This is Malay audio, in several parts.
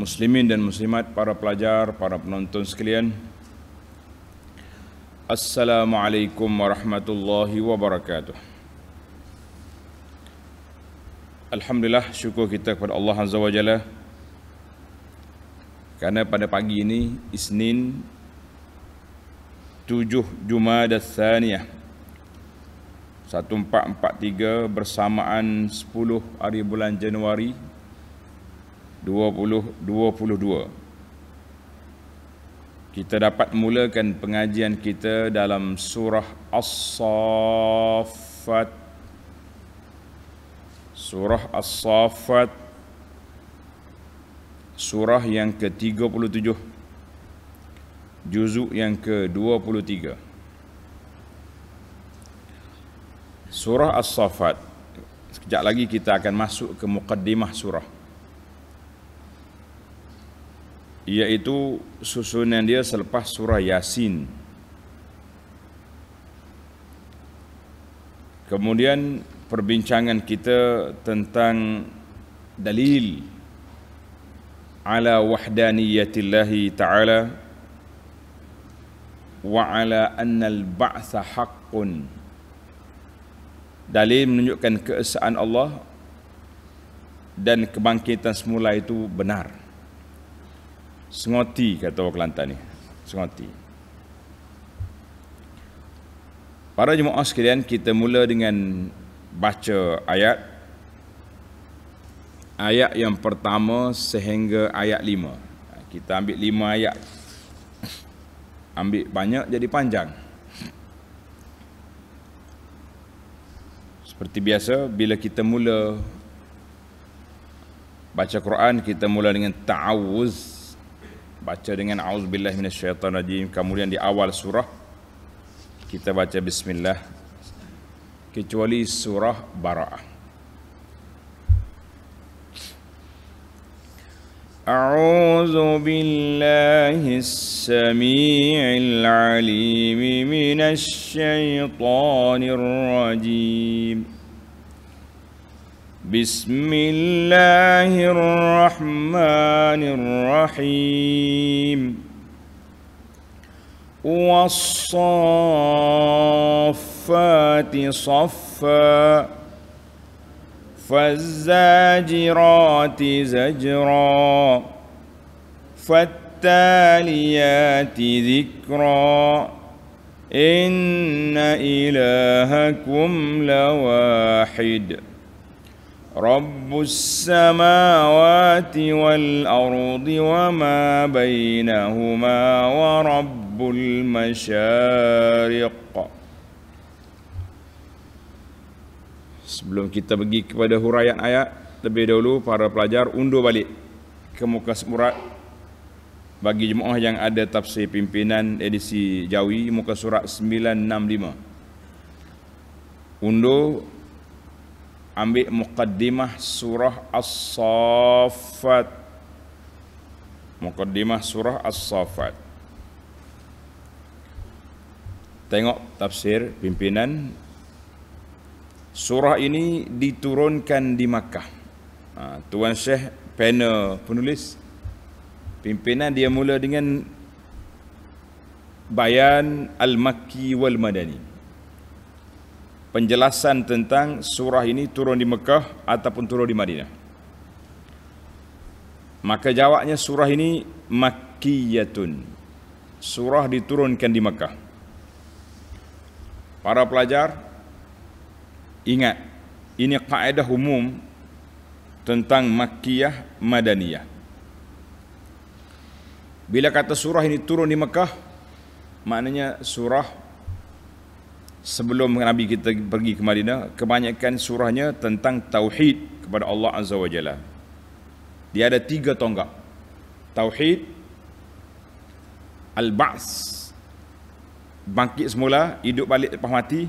muslimin dan muslimat, para pelajar, para penonton sekalian. Assalamualaikum warahmatullahi wabarakatuh. Alhamdulillah syukur kita kepada Allah Azza wa Jalla kerana pada pagi ini Isnin 7 Jumadah Thaniyah 1443 bersamaan 10 hari bulan Januari 2022 kita dapat mulakan pengajian kita dalam surah as-saffat surah as-saffat surah yang ke-37 juzuk yang ke-23 surah as-saffat sekejap lagi kita akan masuk ke muqaddimah surah iaitu susunan dia selepas surah Yasin. Kemudian perbincangan kita tentang dalil ala wahdaniyatillahi ta'ala wa ala annal ba'tha haqqun dalil menunjukkan keesaan Allah dan kebangkitan semula itu benar Sengoti kata orang Kelantan ni. Sengoti. Para jemaah sekalian, kita mula dengan baca ayat ayat yang pertama sehingga ayat lima. Kita ambil lima ayat. Ambil banyak jadi panjang. Seperti biasa, bila kita mula baca Quran, kita mula dengan ta'awuz baca dengan auzubillahi minasyaitanirrajim kemudian di awal surah kita baca bismillah kecuali surah baraah أعوذ بالله السميع العليم من الشيطان الرجيم بسم الله الرحمن الرحيم والصفات صفا فالزاجرات زجرا فالتاليات ذكرا إن إلهكم لواحد رب السماوات والأرض وما بينهما ورب المشارق Sebelum kita pergi kepada huraian ayat terlebih dahulu para pelajar undur balik Ke muka surat Bagi jemaah yang ada tafsir pimpinan edisi Jawi Muka surat 965 Undur ambil mukaddimah surah As-Saffat. Mukaddimah surah As-Saffat. Tengok tafsir pimpinan. Surah ini diturunkan di Makkah. Ha, Tuan Syekh panel penulis. Pimpinan dia mula dengan bayan Al-Makki wal-Madani penjelasan tentang surah ini turun di Mekah ataupun turun di Madinah. Maka jawabnya surah ini makkiyatun. Surah diturunkan di Mekah. Para pelajar ingat ini kaedah umum tentang makkiyah madaniyah. Bila kata surah ini turun di Mekah, maknanya surah sebelum Nabi kita pergi ke Madinah kebanyakan surahnya tentang tauhid kepada Allah Azza wa Jalla. Dia ada tiga tonggak. Tauhid Al-Ba's Bangkit semula Hidup balik lepas mati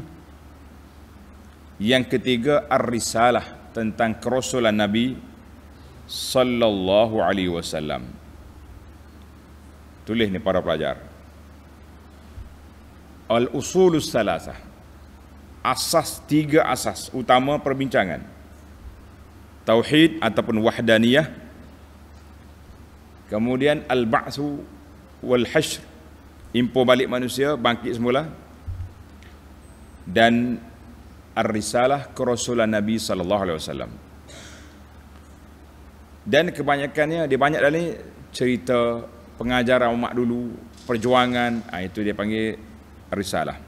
Yang ketiga Ar-Risalah Tentang kerosulan Nabi Sallallahu alaihi wasallam Tulis ni para pelajar al usulus salasah asas tiga asas utama perbincangan tauhid ataupun wahdaniyah kemudian al ba'su wal hasr impo balik manusia bangkit semula dan ar risalah kerasulan nabi sallallahu alaihi wasallam dan kebanyakannya dia banyak dalam cerita pengajaran umat dulu perjuangan ah, itu dia panggil risalah.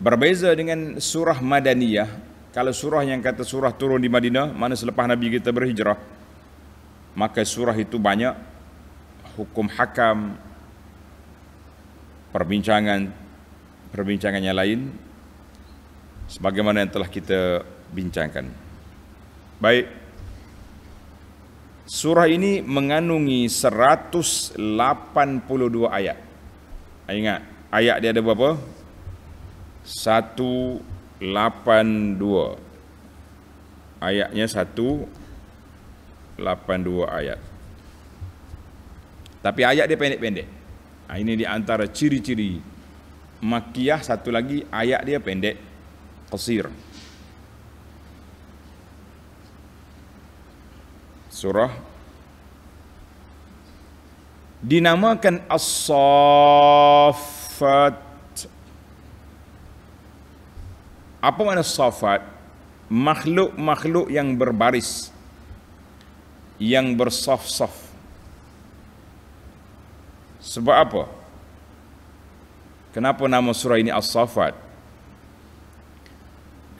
Berbeza dengan surah Madaniyah, kalau surah yang kata surah turun di Madinah, mana selepas Nabi kita berhijrah, maka surah itu banyak hukum hakam, perbincangan perbincangan yang lain sebagaimana yang telah kita bincangkan. Baik. Surah ini mengandungi 182 ayat. Saya ah, ingat ayat dia ada berapa? 182. Ayatnya 182 ayat. Tapi ayat dia pendek-pendek. Ah, ini di antara ciri-ciri makiyah satu lagi ayat dia pendek qasir. Surah dinamakan as-safat apa makna safat makhluk-makhluk yang berbaris yang bersaf-saf sebab apa kenapa nama surah ini as-safat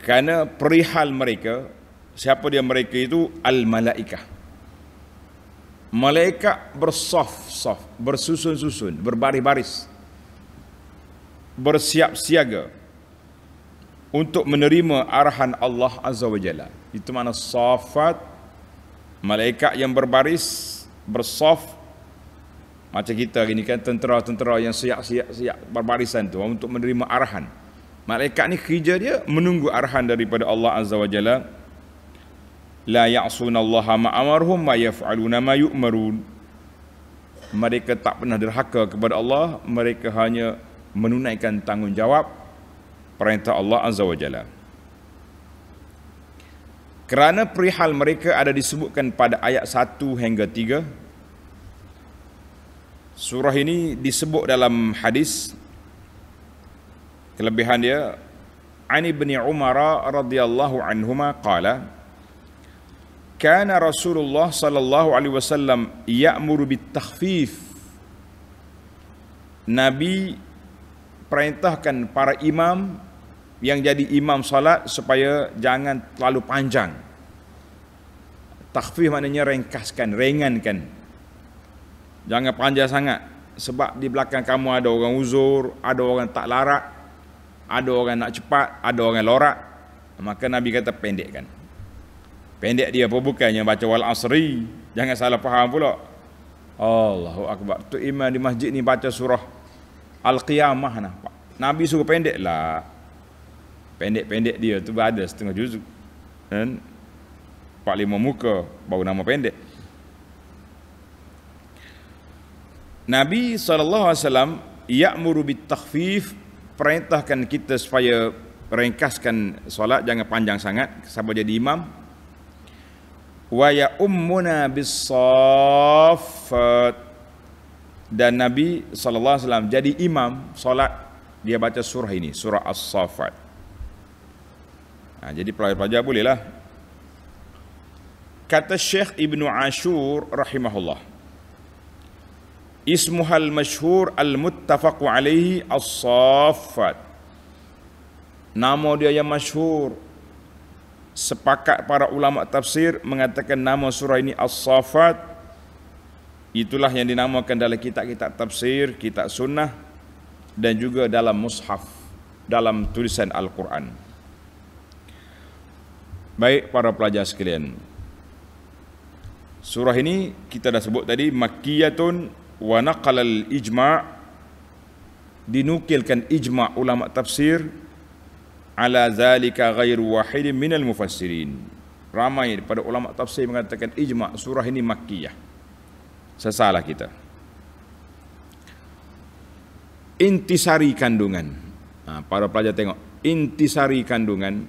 kerana perihal mereka siapa dia mereka itu al-malaikah Malaikat bersof-sof, bersusun-susun, berbaris-baris. Bersiap siaga untuk menerima arahan Allah Azza wa Jalla. Itu makna safat malaikat yang berbaris bersof macam kita gini kan tentera-tentera yang siap-siap siap berbarisan tu untuk menerima arahan. Malaikat ni kerja dia menunggu arahan daripada Allah Azza wa Jalla la ya'suna Allah ma amaruhum wa yaf'aluna ma yu'marun mereka tak pernah derhaka kepada Allah mereka hanya menunaikan tanggungjawab perintah Allah azza wajalla kerana perihal mereka ada disebutkan pada ayat 1 hingga 3 surah ini disebut dalam hadis kelebihan dia ani bin umara radhiyallahu anhuma qala kana Rasulullah sallallahu alaihi wasallam ya'muru bitakhfif. Nabi perintahkan para imam yang jadi imam salat supaya jangan terlalu panjang. Takhfif maknanya ringkaskan, ringankan. Jangan panjang sangat sebab di belakang kamu ada orang uzur, ada orang tak larat, ada orang nak cepat, ada orang lorak. Maka Nabi kata pendekkan. Pendek dia pun bukannya baca wal asri. Jangan salah faham pula. Allahu akbar. Tu imam di masjid ni baca surah Al-Qiyamah nah. Nabi suruh pendek lah. Pendek-pendek dia tu ada setengah juz. Kan? Empat lima muka baru nama pendek. Nabi SAW ya'muru bitakhfif perintahkan kita supaya ringkaskan solat jangan panjang sangat siapa jadi imam wa ya ummuna saffat dan Nabi sallallahu alaihi wasallam jadi imam solat dia baca surah ini surah as-saffat nah, jadi pelajar-pelajar bolehlah kata Syekh Ibnu Ashur rahimahullah ismuhal masyhur al muttafaq alaihi as-saffat nama dia yang masyhur sepakat para ulama tafsir mengatakan nama surah ini As-Saffat itulah yang dinamakan dalam kitab-kitab tafsir, kitab sunnah dan juga dalam mushaf dalam tulisan Al-Quran. Baik para pelajar sekalian. Surah ini kita dah sebut tadi makkiyatun wa naqala ijma dinukilkan ijma' ulama tafsir ala zalika ghairu wahid min al-mufassirin ramai pada ulama tafsir mengatakan ijma surah ini makkiyah sesalah kita intisari kandungan nah, ha, para pelajar tengok intisari kandungan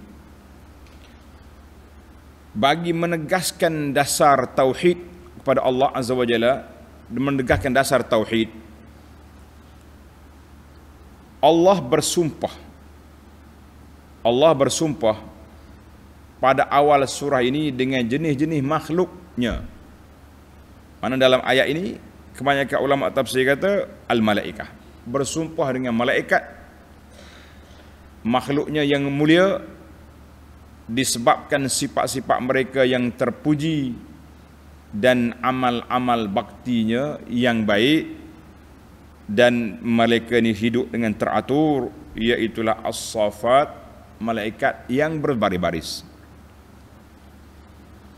bagi menegaskan dasar tauhid kepada Allah azza wajalla menegaskan dasar tauhid Allah bersumpah Allah bersumpah pada awal surah ini dengan jenis-jenis makhluknya. Mana dalam ayat ini kebanyakan ulama tafsir kata al-malaikah bersumpah dengan malaikat makhluknya yang mulia disebabkan sifat-sifat mereka yang terpuji dan amal-amal baktinya yang baik dan mereka ini hidup dengan teratur iaitulah as-safat malaikat yang berbaris-baris.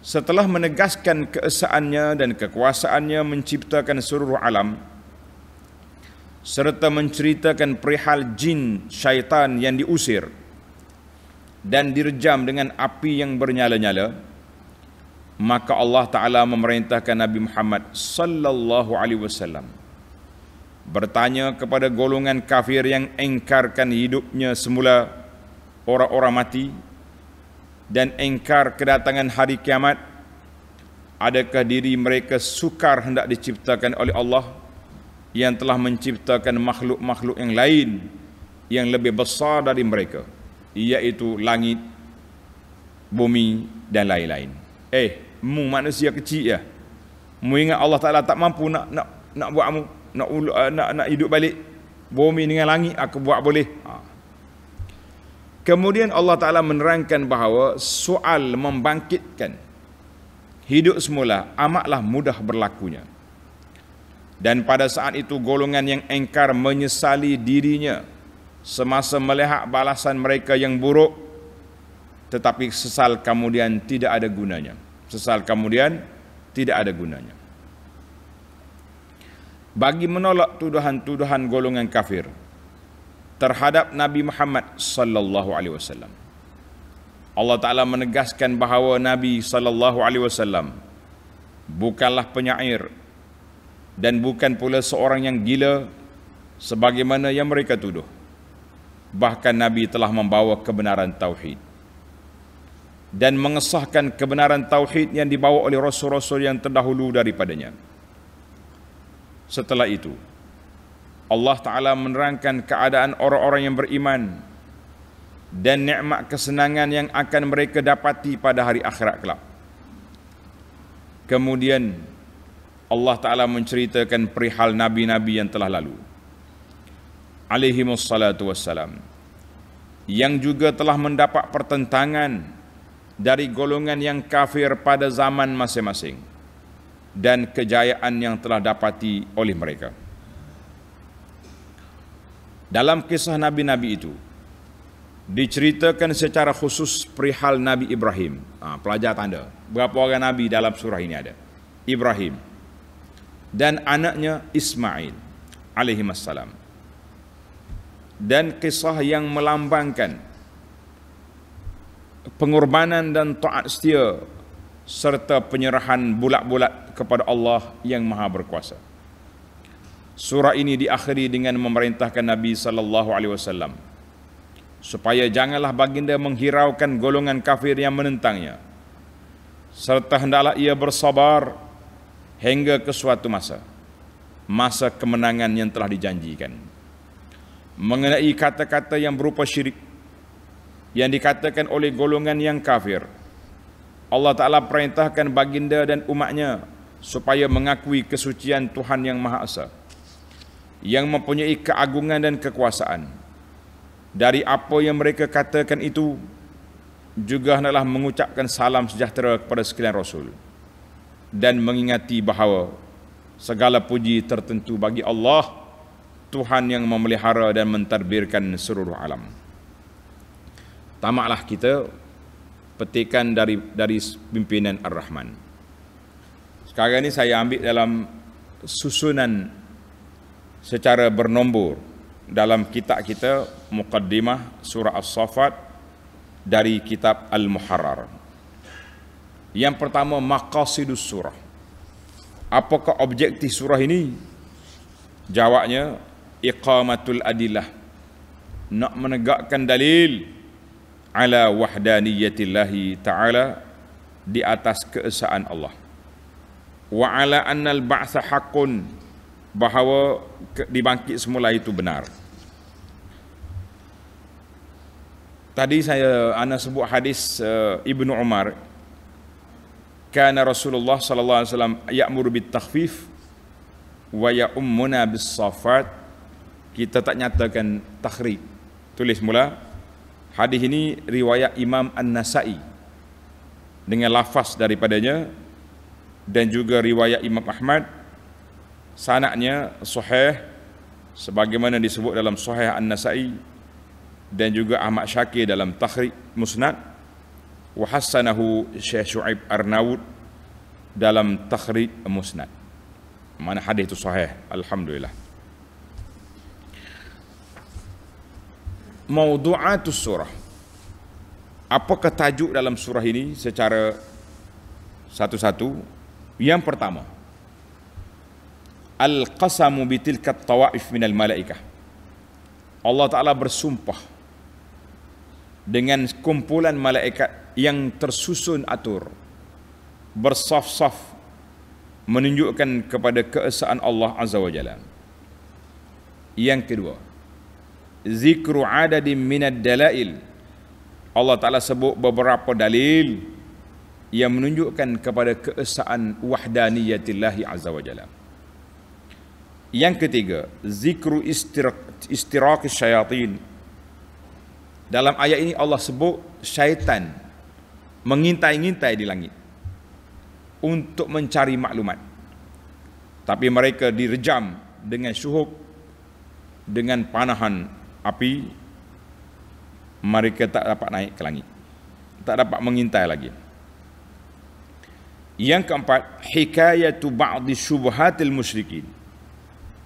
Setelah menegaskan keesaannya dan kekuasaannya menciptakan seluruh alam serta menceritakan perihal jin syaitan yang diusir dan direjam dengan api yang bernyala-nyala maka Allah Taala memerintahkan Nabi Muhammad sallallahu alaihi wasallam bertanya kepada golongan kafir yang engkarkan hidupnya semula orang-orang mati dan engkar kedatangan hari kiamat adakah diri mereka sukar hendak diciptakan oleh Allah yang telah menciptakan makhluk-makhluk yang lain yang lebih besar dari mereka iaitu langit bumi dan lain-lain eh mu manusia kecil ya mu ingat Allah Taala tak mampu nak nak nak buat mu nak, eh, nak nak hidup balik bumi dengan langit aku buat boleh ha. Kemudian Allah Ta'ala menerangkan bahawa soal membangkitkan hidup semula amatlah mudah berlakunya. Dan pada saat itu golongan yang engkar menyesali dirinya semasa melihat balasan mereka yang buruk tetapi sesal kemudian tidak ada gunanya. Sesal kemudian tidak ada gunanya. Bagi menolak tuduhan-tuduhan golongan kafir, terhadap Nabi Muhammad sallallahu alaihi wasallam. Allah Taala menegaskan bahawa Nabi sallallahu alaihi wasallam bukanlah penyair dan bukan pula seorang yang gila sebagaimana yang mereka tuduh. Bahkan Nabi telah membawa kebenaran tauhid dan mengesahkan kebenaran tauhid yang dibawa oleh rasul-rasul yang terdahulu daripadanya. Setelah itu, Allah Ta'ala menerangkan keadaan orang-orang yang beriman dan nikmat kesenangan yang akan mereka dapati pada hari akhirat kelak. Kemudian Allah Ta'ala menceritakan perihal Nabi-Nabi yang telah lalu. Alihimussalatu wassalam. Yang juga telah mendapat pertentangan dari golongan yang kafir pada zaman masing-masing dan kejayaan yang telah dapati oleh mereka. Dalam kisah Nabi-Nabi itu, diceritakan secara khusus perihal Nabi Ibrahim. Ha, pelajar tanda. Berapa orang Nabi dalam surah ini ada? Ibrahim. Dan anaknya Ismail. Alaihimassalam. Dan kisah yang melambangkan pengorbanan dan taat setia serta penyerahan bulat-bulat kepada Allah yang Maha Berkuasa. Surah ini diakhiri dengan memerintahkan Nabi sallallahu alaihi wasallam supaya janganlah baginda menghiraukan golongan kafir yang menentangnya serta hendaklah ia bersabar hingga ke suatu masa masa kemenangan yang telah dijanjikan mengenai kata-kata yang berupa syirik yang dikatakan oleh golongan yang kafir Allah Taala perintahkan baginda dan umatnya supaya mengakui kesucian Tuhan yang Maha Esa yang mempunyai keagungan dan kekuasaan. Dari apa yang mereka katakan itu, juga hendaklah mengucapkan salam sejahtera kepada sekalian Rasul dan mengingati bahawa segala puji tertentu bagi Allah Tuhan yang memelihara dan mentadbirkan seluruh alam. Tamaklah kita petikan dari dari pimpinan Ar-Rahman. Sekarang ini saya ambil dalam susunan secara bernombor dalam kitab kita Muqaddimah Surah As-Safat dari kitab Al-Muharrar. Yang pertama Maqasidus Surah. Apakah objektif surah ini? Jawabnya Iqamatul Adillah. Nak menegakkan dalil ala wahdaniyatillahi ta'ala di atas keesaan Allah. Wa ala annal ba'tha haqqun bahawa dibangkit semula itu benar. Tadi saya ana sebut hadis uh, Ibnu Umar kana Rasulullah sallallahu alaihi wasallam ya'muru bit takhfif wa ya'ummuna bis safat kita tak nyatakan takhrib tulis mula hadis ini riwayat Imam An-Nasa'i dengan lafaz daripadanya dan juga riwayat Imam Ahmad sanaknya suhih sebagaimana disebut dalam suhih An-Nasai dan juga Ahmad Syakir dalam Takhrib Musnad wa hassanahu Syekh Shu'aib Arnaud dalam Takhrib Musnad mana hadis itu sahih alhamdulillah Mauduatus surah Apa ketajuk dalam surah ini secara satu-satu yang pertama al-qasamu bitilka tawaif min malaikah Allah Taala bersumpah dengan kumpulan malaikat yang tersusun atur bersaf-saf menunjukkan kepada keesaan Allah Azza wa Jalla. Yang kedua, zikru adadin min ad-dalail. Allah Taala sebut beberapa dalil yang menunjukkan kepada keesaan wahdaniyatillah Azza wa Jalla. Yang ketiga, zikru istirak syaitan. Dalam ayat ini Allah sebut syaitan mengintai-ngintai di langit untuk mencari maklumat. Tapi mereka direjam dengan syuhub, dengan panahan api, mereka tak dapat naik ke langit. Tak dapat mengintai lagi. Yang keempat, hikayatu ba'di syubhatil musyrikin.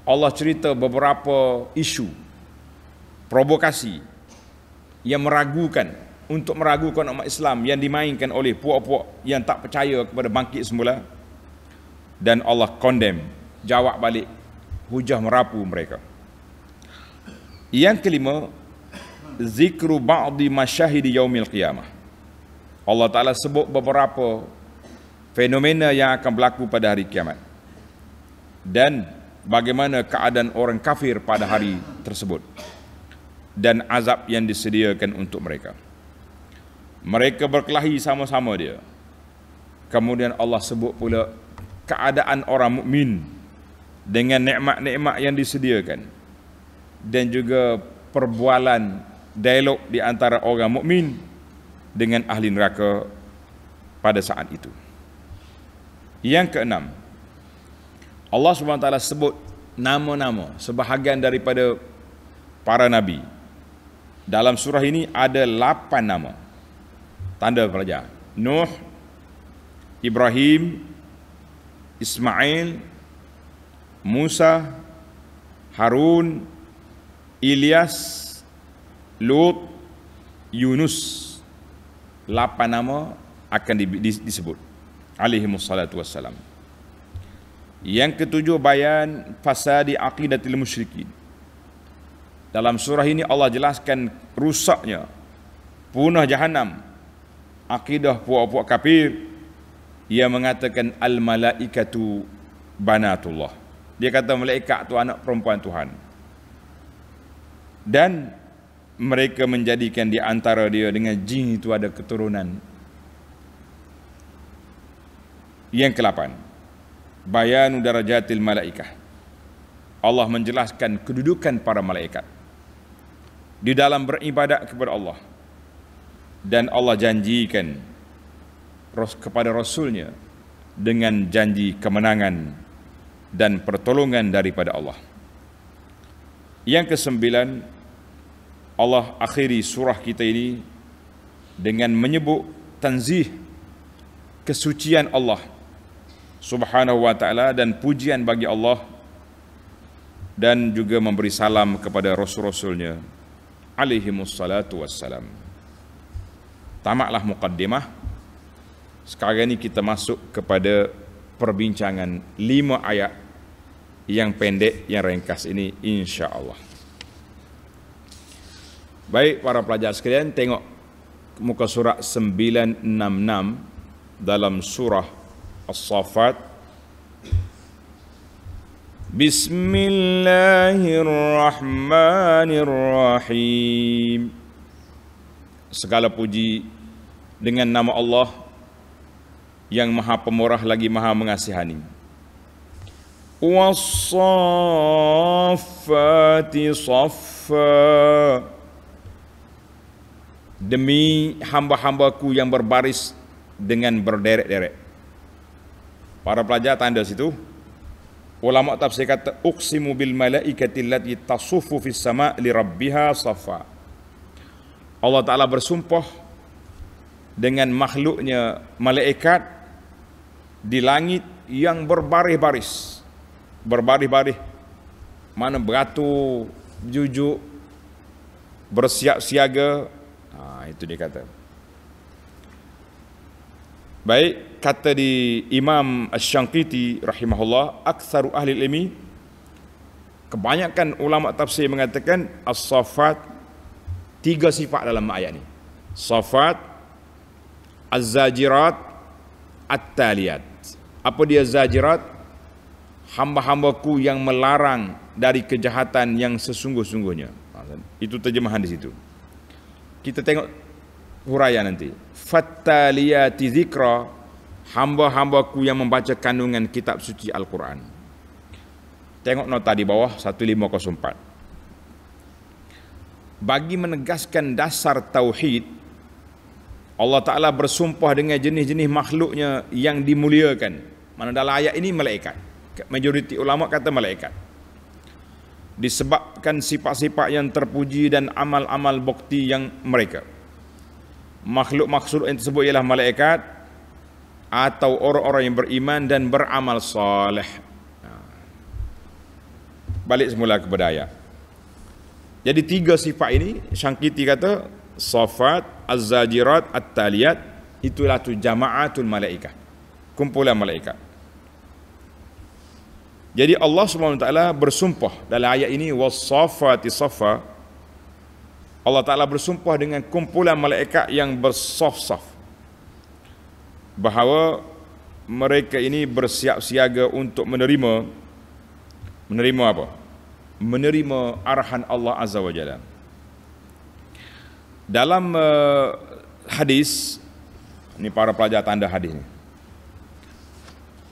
Allah cerita beberapa isu provokasi yang meragukan untuk meragukan umat Islam yang dimainkan oleh puak-puak yang tak percaya kepada bangkit semula dan Allah kondem jawab balik hujah merapu mereka. Yang kelima zikru ba'di masyahidi yaumil qiyamah. Allah Taala sebut beberapa fenomena yang akan berlaku pada hari kiamat. Dan bagaimana keadaan orang kafir pada hari tersebut dan azab yang disediakan untuk mereka. Mereka berkelahi sama-sama dia. Kemudian Allah sebut pula keadaan orang mukmin dengan nikmat-nikmat yang disediakan dan juga perbualan dialog di antara orang mukmin dengan ahli neraka pada saat itu. Yang keenam, Allah Subhanahu Wa Taala sebut nama-nama sebahagian daripada para nabi. Dalam surah ini ada lapan nama. Tanda pelajar. Nuh, Ibrahim, Ismail, Musa, Harun, Ilyas, Lut, Yunus. Lapan nama akan disebut. Alaihi wassalam. Yang ketujuh bayan fasadi aqidatil musyrikin. Dalam surah ini Allah jelaskan rusaknya punah jahanam akidah puak-puak kafir ia mengatakan al malaikatu banatullah dia kata malaikat tu anak perempuan Tuhan dan mereka menjadikan di antara dia dengan jin itu ada keturunan yang kelapan bayanu darajatil malaikah Allah menjelaskan kedudukan para malaikat di dalam beribadat kepada Allah dan Allah janjikan kepada Rasulnya dengan janji kemenangan dan pertolongan daripada Allah. Yang kesembilan, Allah akhiri surah kita ini dengan menyebut tanzih kesucian Allah subhanahu wa ta'ala dan pujian bagi Allah dan juga memberi salam kepada rasul-rasulnya alaihi wassalatu wassalam tamaklah muqaddimah sekarang ini kita masuk kepada perbincangan lima ayat yang pendek yang ringkas ini insyaallah baik para pelajar sekalian tengok muka surat 966 dalam surah as بسم Bismillahirrahmanirrahim. segala puji dengan nama Allah yang maha pemurah lagi maha mengasihani wassafati saffa demi hamba-hambaku yang berbaris dengan berderek-derek para pelajar tanda situ ulama tafsir kata uqsimu bil malaikati allati tasuffu fis sama li rabbiha safa Allah Taala bersumpah dengan makhluknya malaikat di langit yang berbaris-baris berbaris-baris mana beratu jujuk bersiap-siaga ha, itu dia kata Baik, kata di Imam ash syanqiti rahimahullah, aksaru ahli ilmi kebanyakan ulama tafsir mengatakan as safat tiga sifat dalam ayat ini. Safat, Az-Zajirat, At-Taliyat. Apa dia Zajirat? Hamba-hambaku yang melarang dari kejahatan yang sesungguh-sungguhnya. Itu terjemahan di situ. Kita tengok huraian nanti fattaliyati zikra hamba-hambaku yang membaca kandungan kitab suci Al-Quran. Tengok nota di bawah 1504. Bagi menegaskan dasar tauhid, Allah Ta'ala bersumpah dengan jenis-jenis makhluknya yang dimuliakan. Mana dalam ayat ini malaikat. Majoriti ulama kata malaikat. Disebabkan sifat-sifat yang terpuji dan amal-amal bukti yang mereka. Mereka makhluk-makhluk yang tersebut ialah malaikat atau orang-orang yang beriman dan beramal saleh. Ha. Balik semula kepada ayat. Jadi tiga sifat ini Syangkiti kata Safat, Az-Zajirat, At-Taliyat Itulah tu jama'atul malaikat Kumpulan malaikat Jadi Allah SWT bersumpah dalam ayat ini Was-Safati-Safa Allah Ta'ala bersumpah dengan kumpulan malaikat yang bersof-sof bahawa mereka ini bersiap-siaga untuk menerima menerima apa? menerima arahan Allah Azza wa Jalla dalam uh, hadis ini para pelajar tanda hadis ini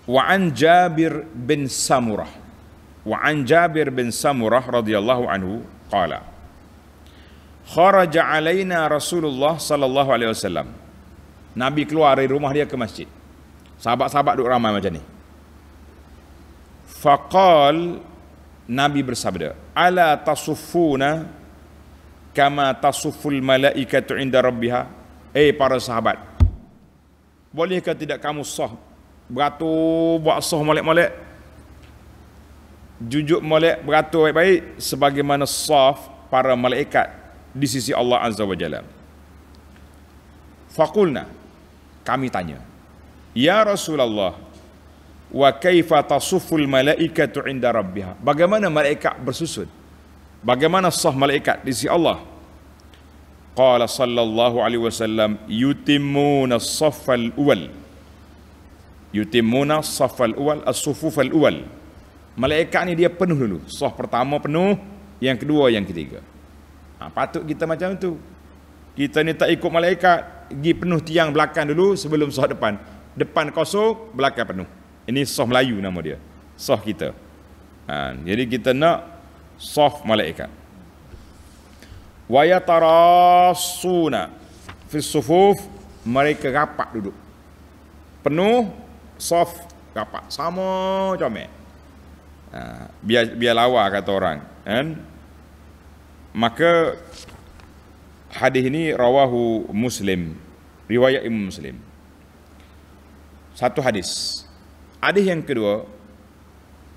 wa'an Jabir bin Samurah wa'an Jabir bin Samurah radhiyallahu anhu qala kharaja alaina Rasulullah sallallahu alaihi wasallam. Nabi keluar dari rumah dia ke masjid. Sahabat-sahabat duduk ramai macam ni. Faqal Nabi bersabda, "Ala tasuffuna kama tasufful malaikatu inda rabbiha?" Eh para sahabat. Bolehkah tidak kamu sah beratur buat sah molek-molek? Jujuk molek beratur baik-baik sebagaimana sah para malaikat di sisi Allah Azza wa Jalla. Fakulna, kami tanya, Ya Rasulullah, wa kaifa tasuful malaikatu inda rabbiha? Bagaimana malaikat bersusun? Bagaimana sah malaikat di sisi Allah? Qala sallallahu alaihi wasallam yutimmuna as-saffal awal. Yutimmuna as-saffal awal as al awal. Malaikat ni dia penuh dulu. sah pertama penuh, yang kedua, yang ketiga. Ha, patut kita macam tu. Kita ni tak ikut malaikat, pergi penuh tiang belakang dulu sebelum soh depan. Depan kosong, belakang penuh. Ini soh Melayu nama dia. Soh kita. Ha, jadi kita nak soh malaikat. Wa yatarasuna fi sufuf mereka rapat duduk. Penuh soh rapat sama comel. Ha, biar biar lawa kata orang kan maka hadis ini rawahu Muslim riwayat Imam Muslim satu hadis hadis yang kedua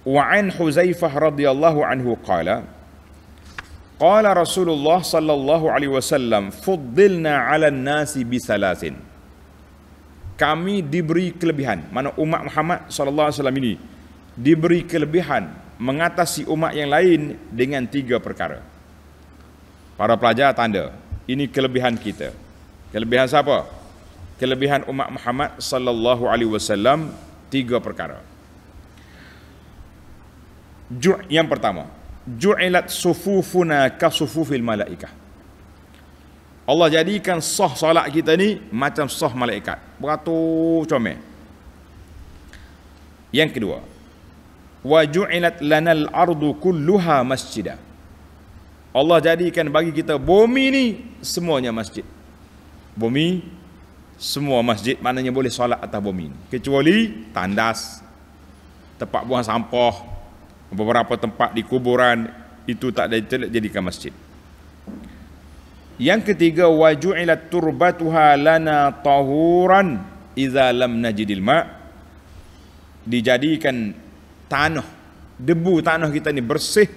wa an Huzaifah radhiyallahu anhu qala qala Rasulullah sallallahu alaihi wasallam fuddilna 'ala an-nasi bi thalathin kami diberi kelebihan mana umat Muhammad sallallahu alaihi wasallam ini diberi kelebihan mengatasi umat yang lain dengan tiga perkara Para pelajar tanda, ini kelebihan kita. Kelebihan siapa? Kelebihan umat Muhammad sallallahu alaihi wasallam tiga perkara. yang pertama, ju'ilat sufufuna ka sufufil malaikah. Allah jadikan sah solat kita ni macam sah malaikat. Beratur comel. Yang kedua, wa ju'ilat lanal ardu kulluha masjidah. Allah jadikan bagi kita bumi ni semuanya masjid. Bumi semua masjid maknanya boleh solat atas bumi ni. Kecuali tandas, tempat buang sampah, beberapa tempat di kuburan itu tak ada jadi jadikan masjid. Yang ketiga waju'ilat turbatuha lana tahuran idza lam najidil ma dijadikan tanah debu tanah kita ni bersih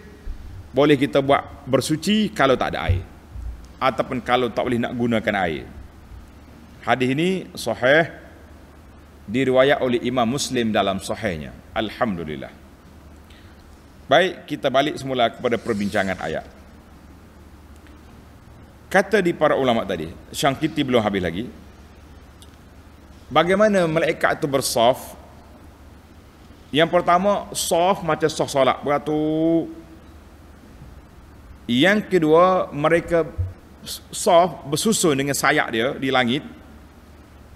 boleh kita buat bersuci kalau tak ada air ataupun kalau tak boleh nak gunakan air hadis ini sahih diriwayat oleh Imam Muslim dalam sahihnya alhamdulillah baik kita balik semula kepada perbincangan ayat kata di para ulama tadi syangkiti belum habis lagi bagaimana malaikat itu bersaf yang pertama saf macam saf solat beratuh. Yang kedua, mereka soft bersusun dengan sayap dia di langit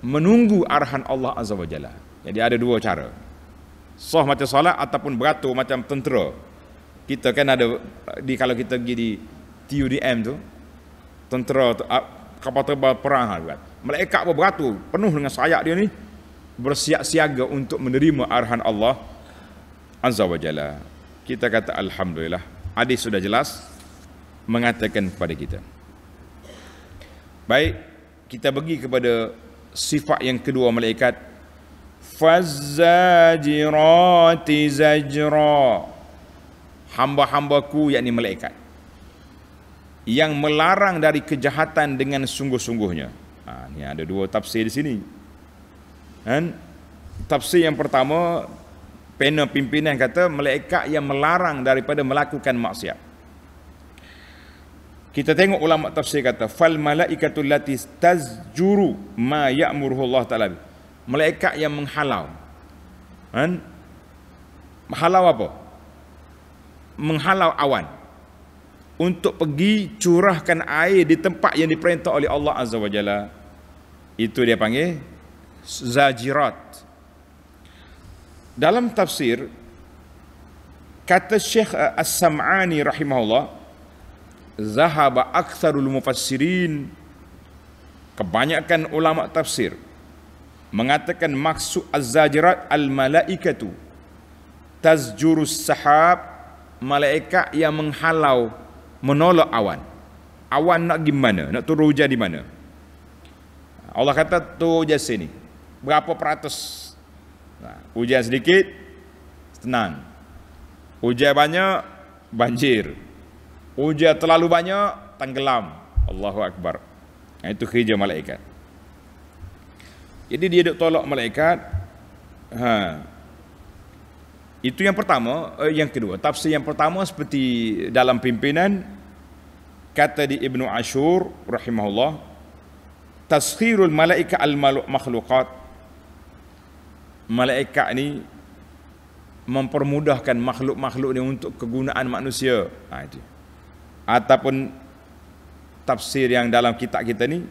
menunggu arahan Allah Azza wa Jalla. Jadi ada dua cara. Soh macam solat ataupun beratur macam tentera. Kita kan ada di kalau kita pergi di TUDM tu tentera tu, ah, kapal terbang perang kan. Lah, pun beratur penuh dengan sayap dia ni bersiap siaga untuk menerima arahan Allah Azza wa Jalla. Kita kata alhamdulillah. Hadis sudah jelas mengatakan kepada kita. Baik, kita bagi kepada sifat yang kedua malaikat. Fazzajirati zajra. Hamba-hambaku yakni malaikat. Yang melarang dari kejahatan dengan sungguh-sungguhnya. Ha, ini ada dua tafsir di sini. Kan? Tafsir yang pertama, panel pimpinan kata malaikat yang melarang daripada melakukan maksiat. Kita tengok ulama tafsir kata fal malaikatul lati tazjuru ma ya'muruhu Allah taala. Malaikat yang menghalau. Kan? Menghalau apa? Menghalau awan untuk pergi curahkan air di tempat yang diperintah oleh Allah Azza wa Jalla. Itu dia panggil zajirat. Dalam tafsir kata Syekh eh, As-Sam'ani rahimahullah zahaba aktsarul mufassirin kebanyakan ulama tafsir mengatakan maksud az-zajirat al-malaikatu tazjurus sahab malaikat yang menghalau menolak awan awan nak pergi mana nak turun hujan di mana Allah kata tu hujan sini berapa peratus nah, hujan sedikit tenang hujan banyak banjir Hujah terlalu banyak, tenggelam. Allahu Akbar. Nah, itu kerja malaikat. Jadi dia duk tolak malaikat. Ha. Itu yang pertama, eh, yang kedua. Tafsir yang pertama seperti dalam pimpinan kata di Ibnu Ashur rahimahullah tasghirul malaika al makhluqat malaikat ni mempermudahkan makhluk-makhluk ni untuk kegunaan manusia ha, itu ataupun tafsir yang dalam kitab kita ni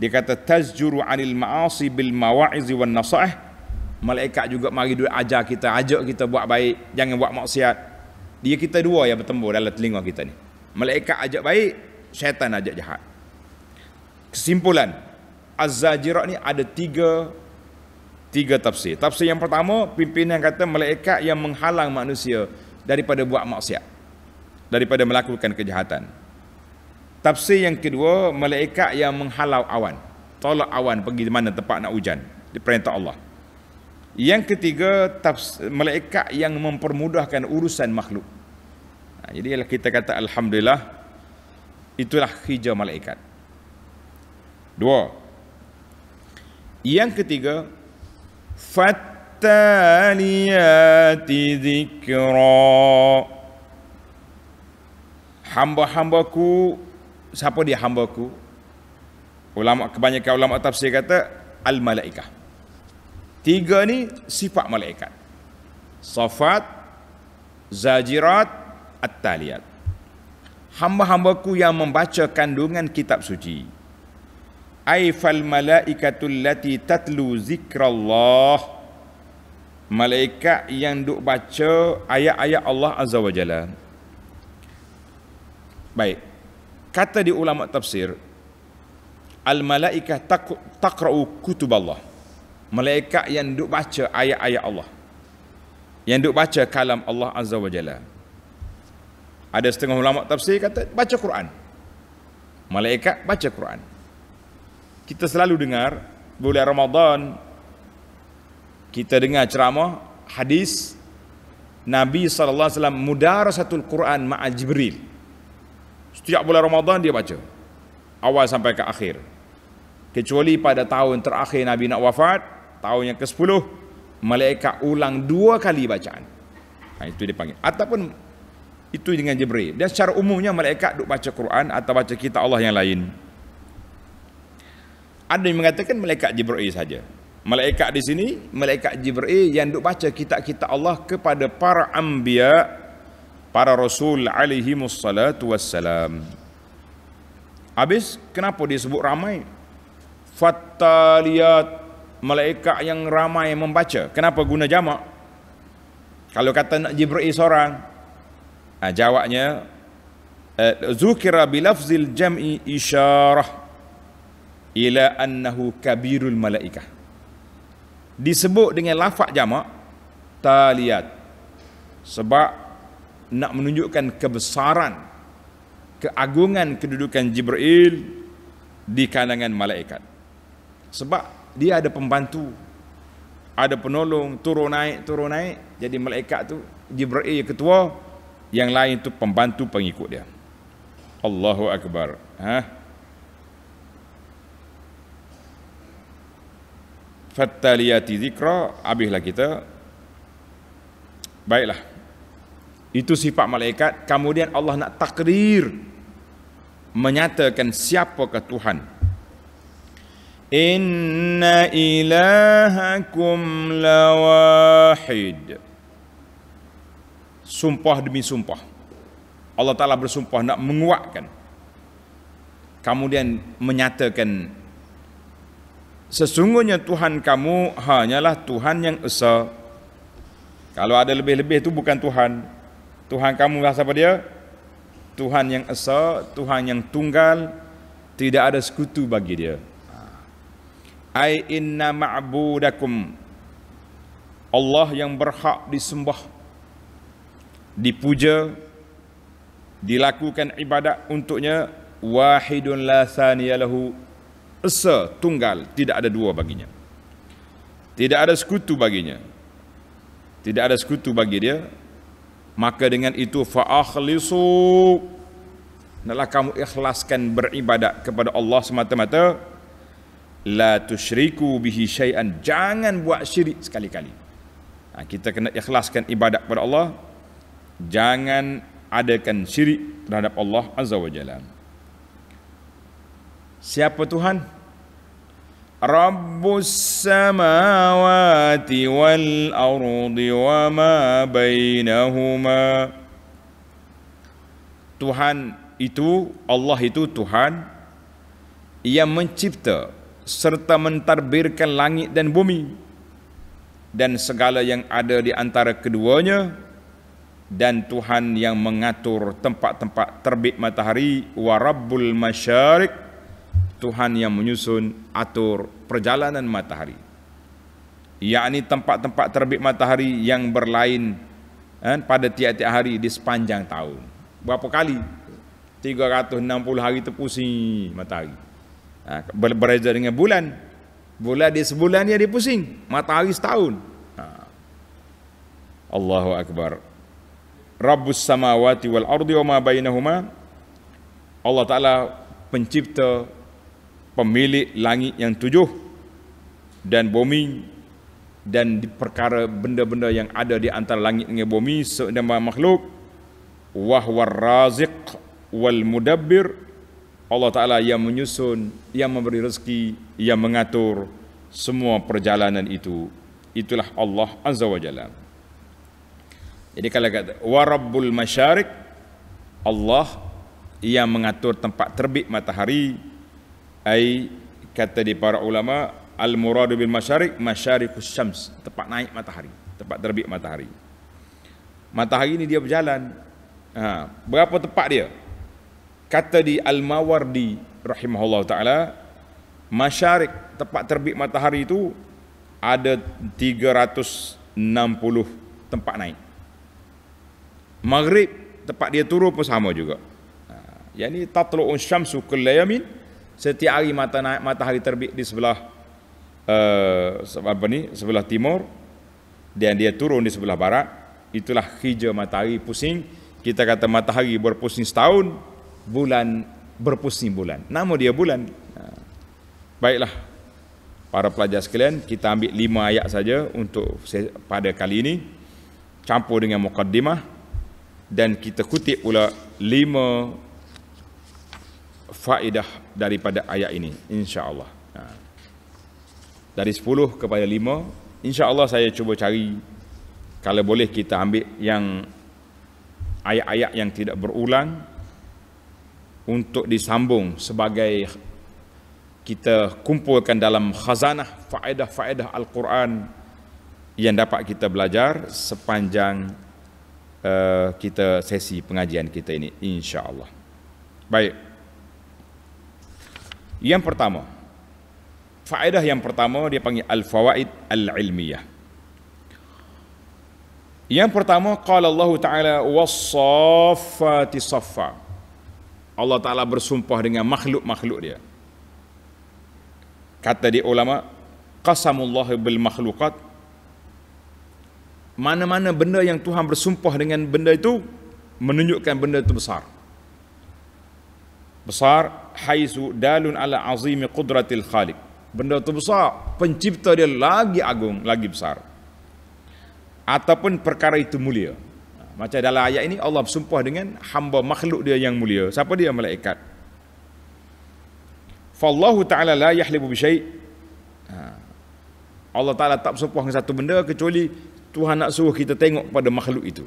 dia kata tazjuru anil ma'asi bil mawa'iz wan nasah malaikat juga mari duit ajar kita ajak kita buat baik jangan buat maksiat dia kita dua yang bertemu dalam telinga kita ni malaikat ajak baik syaitan ajak jahat kesimpulan az-zajirat ni ada tiga tiga tafsir tafsir yang pertama pimpinan kata malaikat yang menghalang manusia daripada buat maksiat daripada melakukan kejahatan. Tafsir yang kedua, malaikat yang menghalau awan. Tolak awan pergi mana tempat nak hujan. Diperintah Allah. Yang ketiga, malaikat yang mempermudahkan urusan makhluk. Nah, ha, jadi kita kata Alhamdulillah, itulah hijau malaikat. Dua. Yang ketiga, fattaliyati zikra hamba-hambaku siapa dia hambaku ulama kebanyakan ulama tafsir kata al malaikah tiga ni sifat malaikat safat zajirat at-taliyat hamba-hambaku yang membaca kandungan kitab suci ai fal malaikatu allati tatlu zikrallah malaikat yang duk baca ayat-ayat Allah azza wa jalla Baik. Kata di ulama tafsir Al-malaikah taqra'u Allah, Malaikat yang duk baca ayat-ayat Allah. Yang duk baca kalam Allah Azza wa Jalla. Ada setengah ulama tafsir kata baca Quran. Malaikat baca Quran. Kita selalu dengar bulan Ramadan kita dengar ceramah hadis Nabi sallallahu alaihi wasallam mudarasatul Quran ma'a Jibril. Setiap bulan Ramadan dia baca. Awal sampai ke akhir. Kecuali pada tahun terakhir Nabi nak wafat, tahun yang ke-10, mereka ulang dua kali bacaan. Ha, itu dia panggil. Ataupun itu dengan Jibril. Dan secara umumnya mereka duk baca Quran atau baca kitab Allah yang lain. Ada yang mengatakan mereka Jibril saja. Malaikat di sini, malaikat Jibril yang duk baca kitab-kitab Allah kepada para ambiya para Rasul alaihi salatu wassalam. Habis kenapa dia sebut ramai? Fattaliyat malaikat yang ramai membaca. Kenapa guna jamak? Kalau kata nak Jibril seorang, ah, jawabnya eh, zukira bilafzil jam'i isyarah ila annahu kabirul malaikah. Disebut dengan lafaz jamak taliyat. Sebab nak menunjukkan kebesaran keagungan kedudukan Jibril di kalangan malaikat. Sebab dia ada pembantu, ada penolong, turun naik, turun naik. Jadi malaikat tu Jibril ketua, yang lain tu pembantu pengikut dia. Allahu Akbar. Ha? Fattaliyati zikra, habislah kita. Baiklah. Itu sifat malaikat. Kemudian Allah nak takdir, menyatakan siapakah Tuhan. Inna ilahakum wahid. Sumpah demi sumpah. Allah Ta'ala bersumpah nak menguatkan. Kemudian menyatakan sesungguhnya Tuhan kamu hanyalah Tuhan yang esa. Kalau ada lebih-lebih itu bukan Tuhan. Tuhan kamu lah siapa dia? Tuhan yang esa, Tuhan yang tunggal, tidak ada sekutu bagi dia. Ah. Ai inna ma'budakum. Allah yang berhak disembah, dipuja, dilakukan ibadat untuknya wahidun la saniyalahu esa tunggal tidak ada dua baginya tidak ada sekutu baginya tidak ada sekutu bagi dia maka dengan itu fa'akhlisu hendaklah kamu ikhlaskan beribadat kepada Allah semata-mata la tusyriku bihi syai'an jangan buat syirik sekali-kali ha, kita kena ikhlaskan ibadat kepada Allah jangan adakan syirik terhadap Allah azza wa jalla siapa tuhan رب السماوات والأرض وما بينهما Tuhan itu Allah itu Tuhan yang mencipta serta mentadbirkan langit dan bumi dan segala yang ada di antara keduanya dan Tuhan yang mengatur tempat-tempat terbit matahari wa rabbul masyariq Tuhan yang menyusun atur perjalanan matahari. Yakni tempat-tempat terbit matahari yang berlain eh, pada tiap-tiap hari di sepanjang tahun. Berapa kali? 360 hari terpusing matahari. Ha, Berbeza dengan bulan. Bulan di sebulan dia dipusing. Matahari setahun. Ha. Allahu Akbar. Rabbus samawati wal ardi wa ma bainahuma. Allah Ta'ala pencipta pemilik langit yang tujuh dan bumi dan perkara benda-benda yang ada di antara langit dengan bumi sedemikian makhluk wahwar raziq wal mudabbir Allah Taala yang menyusun yang memberi rezeki yang mengatur semua perjalanan itu itulah Allah azza wajalla jadi kalau kata warabbul masyariq Allah yang mengatur tempat terbit matahari ai kata di para ulama al muradu bil masyariq masyariqus syams tempat naik matahari tempat terbit matahari matahari ni dia berjalan ha, berapa tempat dia kata di al mawardi rahimahullah taala masyariq tempat terbit matahari itu ada 360 tempat naik maghrib tempat dia turun pun sama juga ha, yakni tatlu'un syamsu kullayamin 360 setiap hari mata naik, matahari terbit di sebelah uh, apa ni sebelah timur dan dia turun di sebelah barat itulah hijau matahari pusing kita kata matahari berpusing setahun bulan berpusing bulan nama dia bulan ha. baiklah para pelajar sekalian kita ambil lima ayat saja untuk pada kali ini campur dengan mukaddimah dan kita kutip pula lima faedah daripada ayat ini insyaallah ha. dari 10 kepada 5 insyaallah saya cuba cari kalau boleh kita ambil yang ayat-ayat yang tidak berulang untuk disambung sebagai kita kumpulkan dalam khazanah faedah-faedah Al-Quran yang dapat kita belajar sepanjang uh, kita sesi pengajian kita ini insyaallah. Baik. Yang pertama, faedah yang pertama dia panggil al-fawaid al-ilmiyah. Yang pertama, qala Allah Ta'ala was-saffati Allah Ta'ala bersumpah dengan makhluk-makhluk dia. Kata di ulama, qasamullah bil makhlukat. Mana-mana benda yang Tuhan bersumpah dengan benda itu, menunjukkan benda itu besar besar haisu dalun ala azimi qudratil khaliq benda tu besar pencipta dia lagi agung lagi besar ataupun perkara itu mulia macam dalam ayat ini Allah bersumpah dengan hamba makhluk dia yang mulia siapa dia malaikat fallahu taala la yahlibu bi syai ha. Allah taala tak bersumpah dengan satu benda kecuali Tuhan nak suruh kita tengok kepada makhluk itu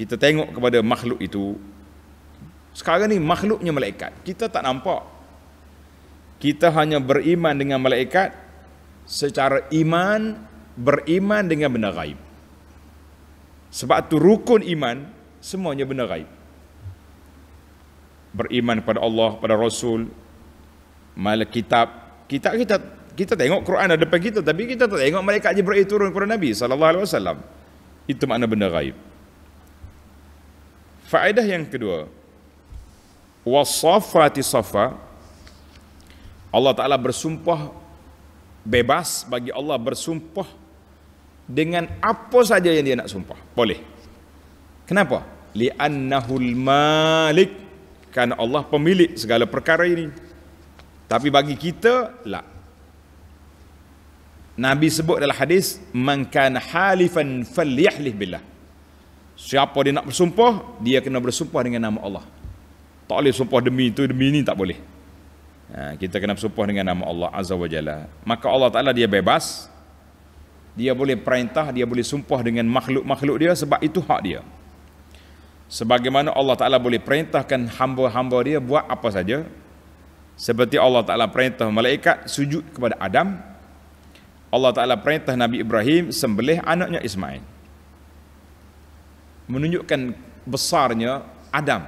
kita tengok kepada makhluk itu sekarang ni makhluknya malaikat. Kita tak nampak. Kita hanya beriman dengan malaikat secara iman beriman dengan benda gaib. Sebab tu rukun iman semuanya benda gaib. Beriman kepada Allah, kepada Rasul, malaikat kitab. Kita kita kita tengok Quran ada depan kita tapi kita tak tengok malaikat Jibril turun kepada Nabi sallallahu alaihi wasallam. Itu makna benda gaib. Faedah yang kedua, wasafati safa Allah Ta'ala bersumpah bebas bagi Allah bersumpah dengan apa saja yang dia nak sumpah boleh kenapa li'annahul malik kan Allah pemilik segala perkara ini tapi bagi kita lah Nabi sebut dalam hadis man kana halifan falyahlih billah siapa dia nak bersumpah dia kena bersumpah dengan nama Allah tak boleh sumpah demi itu, demi ini tak boleh. Ha, kita kena bersumpah dengan nama Allah Azza wa Jalla. Maka Allah Ta'ala dia bebas. Dia boleh perintah, dia boleh sumpah dengan makhluk-makhluk dia sebab itu hak dia. Sebagaimana Allah Ta'ala boleh perintahkan hamba-hamba dia buat apa saja. Seperti Allah Ta'ala perintah malaikat sujud kepada Adam. Allah Ta'ala perintah Nabi Ibrahim sembelih anaknya Ismail. Menunjukkan besarnya Adam. Adam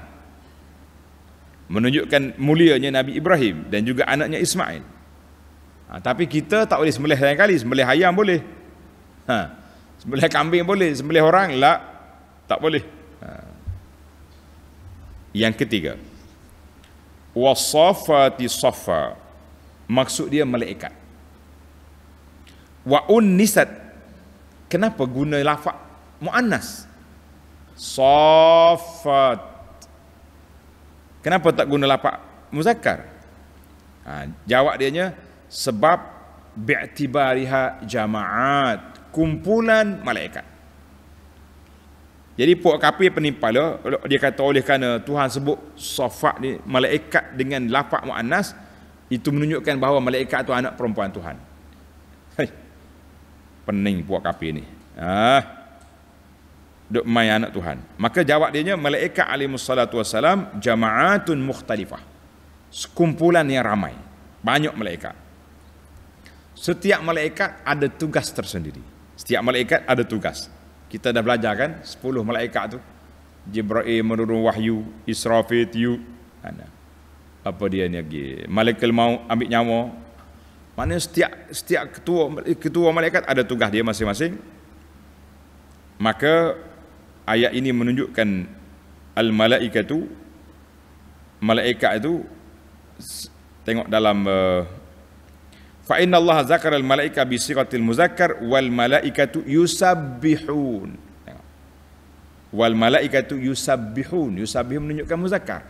menunjukkan mulianya Nabi Ibrahim dan juga anaknya Ismail. Ha, tapi kita tak boleh sembelih lain kali, sembelih ayam boleh. Ha, sembelih kambing boleh, sembelih orang lah tak boleh. Ha. Yang ketiga. Wasafati safa. Maksud dia malaikat. Wa unnisat. Kenapa guna lafaz muannas? Safat Kenapa tak guna lapak muzakkar? Ha, jawab dia nya sebab bi'tibariha jamaat kumpulan malaikat. Jadi puak kapi penimpal dia kata oleh kerana Tuhan sebut safat ni malaikat dengan lapak muannas itu menunjukkan bahawa malaikat tu anak perempuan Tuhan. Hei, pening puak kapi ni. Ha duk mai anak Tuhan. Maka jawab dia nya, malaikat alaihi salatu wasalam jamaatun mukhtalifah. Sekumpulan yang ramai. Banyak malaikat. Setiap malaikat ada tugas tersendiri. Setiap malaikat ada tugas. Kita dah belajar kan 10 malaikat tu. Jibril menurun wahyu, Israfil tiup ana. Apa dia ni lagi? Malaikat mau ambil nyawa. Mana setiap setiap ketua ketua malaikat ada tugas dia masing-masing. Maka ayat ini menunjukkan al-malaikatu malaikat malaikat itu tengok dalam uh, fa inna Allah zakara al-malaika bi siratil muzakkar wal malaikatu yusabbihun tengok. wal malaikatu yusabbihun yusabbihun menunjukkan muzakkar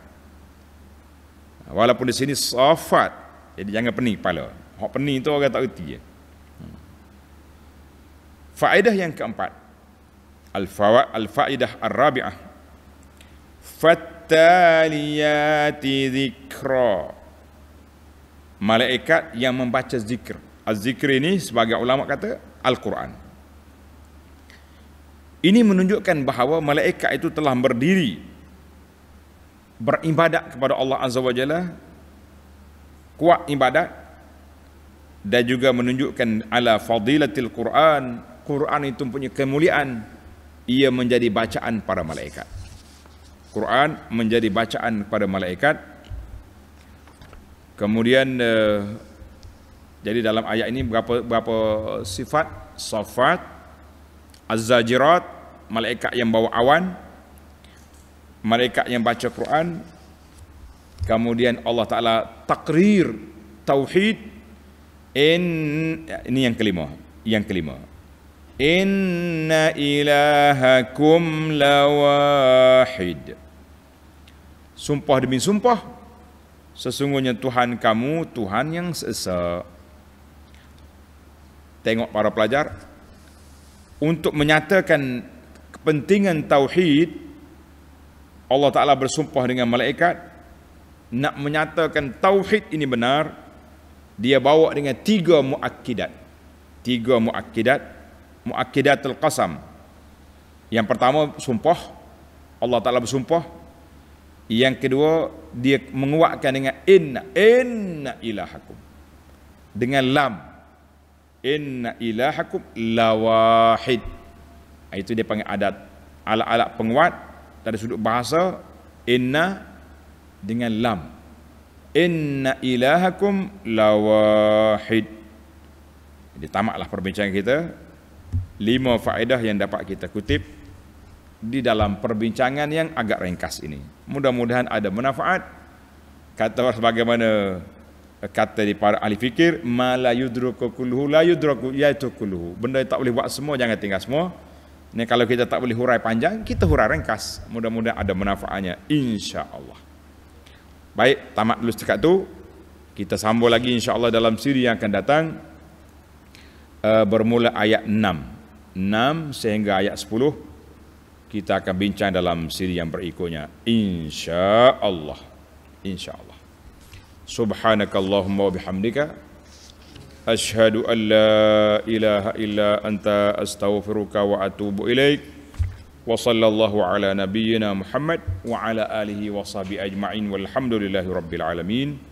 walaupun di sini safat jadi jangan pening kepala hok pening tu orang tak reti je ya. faedah yang keempat Al-fawa, al-fa'idah al-rabi'ah. Fattaliyati zikra. Malaikat yang membaca zikr. Az-zikr ini sebagai ulama kata Al-Quran. Ini menunjukkan bahawa malaikat itu telah berdiri beribadat kepada Allah Azza wa Jalla kuat ibadat dan juga menunjukkan ala fadilatil Quran Quran itu punya kemuliaan ia menjadi bacaan para malaikat. Quran menjadi bacaan para malaikat. Kemudian uh, jadi dalam ayat ini berapa berapa sifat? Safat, Az-Zajirat, malaikat yang bawa awan, malaikat yang baca Quran. Kemudian Allah Taala takrir tauhid in ini yang kelima, yang kelima. Inna ilahakum lawahid. Sumpah demi sumpah, sesungguhnya Tuhan kamu Tuhan yang sesa. Tengok para pelajar untuk menyatakan kepentingan tauhid Allah Taala bersumpah dengan malaikat nak menyatakan tauhid ini benar dia bawa dengan tiga muakkidat tiga muakkidat muakkidatul qasam. Yang pertama sumpah Allah Taala bersumpah. Yang kedua dia menguatkan dengan inna inna ilahakum. Dengan lam inna ilahakum wahid. Ha, itu dia panggil adat alat-alat penguat dari sudut bahasa inna dengan lam. Inna ilahakum lawahid. Jadi tamatlah perbincangan kita lima faedah yang dapat kita kutip di dalam perbincangan yang agak ringkas ini. Mudah-mudahan ada manfaat. Kata sebagaimana eh, kata di para ahli fikir, ma la yudruku kulluhu la yudruku yaitu kulluhu. Benda yang tak boleh buat semua jangan tinggal semua. Ini kalau kita tak boleh hurai panjang, kita hurai ringkas. Mudah-mudahan ada manfaatnya insya-Allah. Baik, tamat dulu cakap tu. Kita sambung lagi insya-Allah dalam siri yang akan datang. Uh, bermula ayat 6. 6 sehingga ayat 10 kita akan bincang dalam siri yang berikutnya insyaallah insyaallah subhanakallahumma wa bihamdika ashhadu an la ilaha illa anta astaghfiruka wa atubu ilaik wa sallallahu ala nabiyyina muhammad wa ala alihi wa sahbihi ajma'in walhamdulillahi rabbil alamin